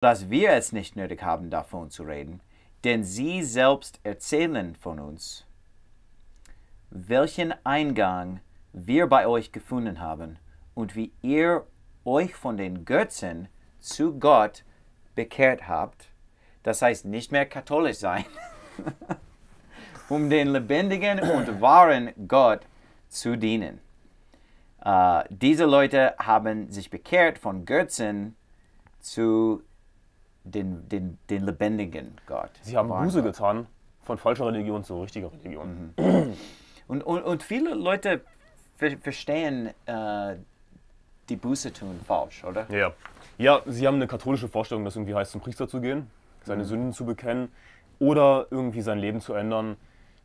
dass wir es nicht nötig haben, davon zu reden, denn sie selbst erzählen von uns, welchen Eingang wir bei euch gefunden haben und wie ihr euch von den Götzen zu Gott bekehrt habt. Das heißt nicht mehr katholisch sein, um den lebendigen und wahren Gott zu dienen. Uh, diese Leute haben sich bekehrt von Götzen zu den, den, den lebendigen Gott. Sie haben Buße getan von falscher Religion zur richtiger Religion. Mhm. Und, und, und viele Leute ver verstehen äh, die Buße tun falsch, oder? Ja. ja, sie haben eine katholische Vorstellung, dass irgendwie heißt, zum Priester zu gehen, seine mhm. Sünden zu bekennen oder irgendwie sein Leben zu ändern.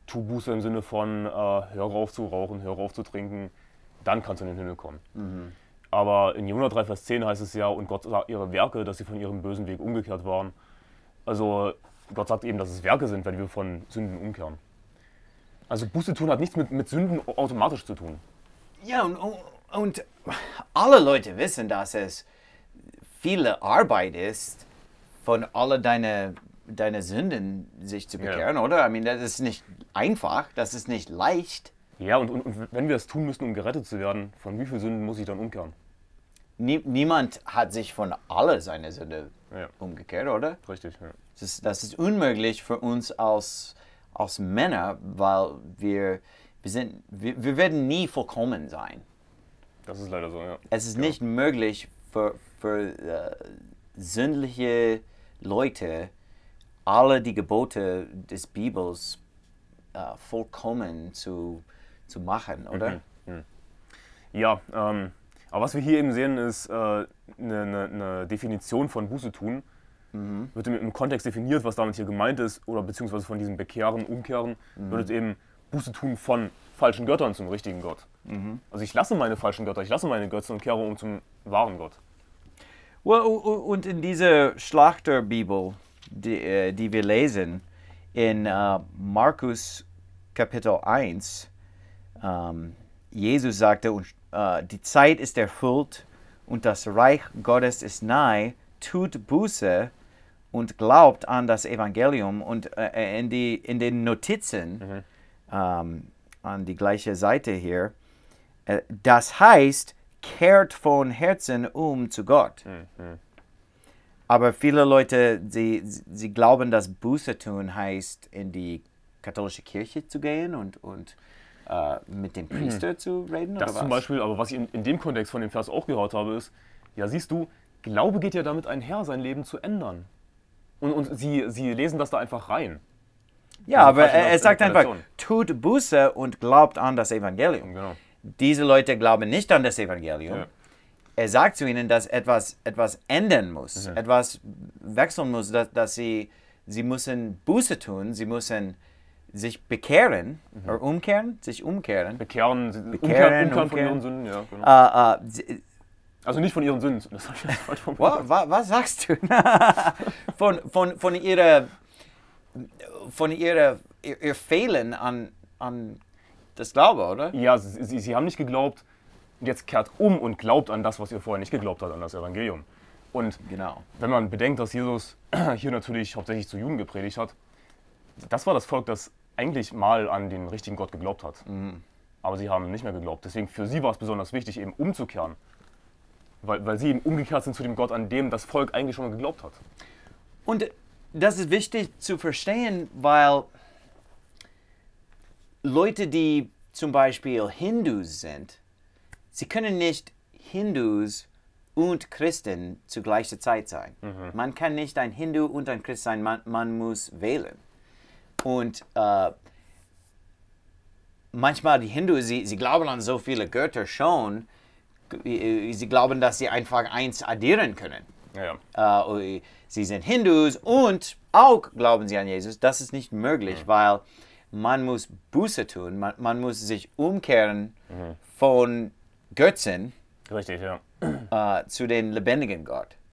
Tu Buße im Sinne von, äh, höre auf zu rauchen, hör auf zu trinken, dann kannst du in den Himmel kommen. Mhm. Aber in Jona 3, Vers 10 heißt es ja, und Gott sah ihre Werke, dass sie von ihrem bösen Weg umgekehrt waren. Also Gott sagt eben, dass es Werke sind, wenn wir von Sünden umkehren. Also Buße tun hat nichts mit, mit Sünden automatisch zu tun. Ja, und, und alle Leute wissen, dass es viele Arbeit ist, von all deine, deine Sünden sich zu bekehren, ja. oder? Ich meine, das ist nicht einfach, das ist nicht leicht. Ja, und, und, und wenn wir es tun müssen, um gerettet zu werden, von wie vielen Sünden muss ich dann umkehren? nie, niemand hat sich von alle seine Sünde ja. umgekehrt, oder? Richtig, ja. Das ist, das ist unmöglich für uns als, als Männer, weil wir, wir, sind, wir, wir werden nie vollkommen sein. Das ist leider so, ja. Es ist ja. nicht möglich für, für äh, sündliche Leute, alle die Gebote des Bibels äh, vollkommen zu, zu machen, oder? Mhm. Mhm. Ja, ähm, aber was wir hier eben sehen, ist äh, eine, eine, Definition von Buße tun. Mhm. Wird im, Kontext definiert, was damit hier gemeint ist, oder beziehungsweise von diesem Bekehren, Umkehren, mhm. wird eben Buße tun von falschen Göttern zum richtigen Gott. Mhm. Also ich lasse meine falschen Götter, ich lasse meine Götzen und kehre um zum wahren Gott. Und in dieser Schlachterbibel, die, äh, die wir lesen, in uh, Markus Kapitel 1, um, ähm, Jesus sagte, äh, die Zeit ist erfüllt und das Reich Gottes ist nahe, tut Buße und glaubt an das Evangelium. Und äh, äh, in, die, in den Notizen mhm. ähm, an die gleiche Seite hier, das heißt, kehrt von Herzen um zu Gott. Mhm. Aber viele Leute, sie, sie glauben, dass Buße tun heißt, in die katholische Kirche zu gehen und, und äh, mit dem Priester mhm. zu reden? Das zum Beispiel, aber was ich in, in dem Kontext von dem Vers auch gehört habe, ist, ja siehst du, Glaube geht ja damit einher, sein Leben zu ändern. Und, und sie, sie lesen das da einfach rein. Ja, also aber er, er sagt einfach, tut Buße und glaubt an das Evangelium. Genau. Diese Leute glauben nicht an das Evangelium. Ja. Er sagt zu ihnen, dass etwas, etwas ändern muss, mhm. etwas wechseln muss, dass, dass sie, sie müssen Buße tun, sie müssen sich bekehren mhm. oder umkehren, sich umkehren. Bekehren, bekehren umkehren, umkehren, von ihren Sünden, ja. Genau. Uh, uh, also nicht von ihren Sünden. Das habe ich jetzt falsch formuliert. Was, was sagst du? von, von, von ihrer, von ihrer ihr, Fehlen an, an das Glaube, oder? Ja, sie, sie, haben nicht geglaubt und jetzt kehrt um und glaubt an das, was ihr vorher nicht geglaubt habt, an das Evangelium. Und genau. wenn man bedenkt, dass Jesus hier natürlich hauptsächlich zu Juden gepredigt hat, das war das Volk, das eigentlich mal an den richtigen Gott geglaubt hat. Mhm. Aber sie haben nicht mehr geglaubt. Deswegen für sie war es besonders wichtig, eben umzukehren. Weil, weil sie eben umgekehrt sind zu dem Gott, an dem das Volk eigentlich schon mal geglaubt hat. Und das ist wichtig zu verstehen, weil Leute, die zum Beispiel Hindus sind, sie können nicht Hindus und Christen zu gleicher Zeit sein. Mhm. Man kann nicht ein Hindu und ein Christ sein, man, man muss wählen. Und äh, manchmal die Hindu, sie, sie glauben an so viele Götter schon, äh, sie glauben, dass sie einfach eins addieren können. Ja. Äh, sie sind Hindus und auch glauben sie an Jesus. Das ist nicht möglich, mhm. weil man muss Buße tun, man, man muss sich umkehren mhm. von Götzen Richtig, ja. äh, zu dem lebendigen Gott.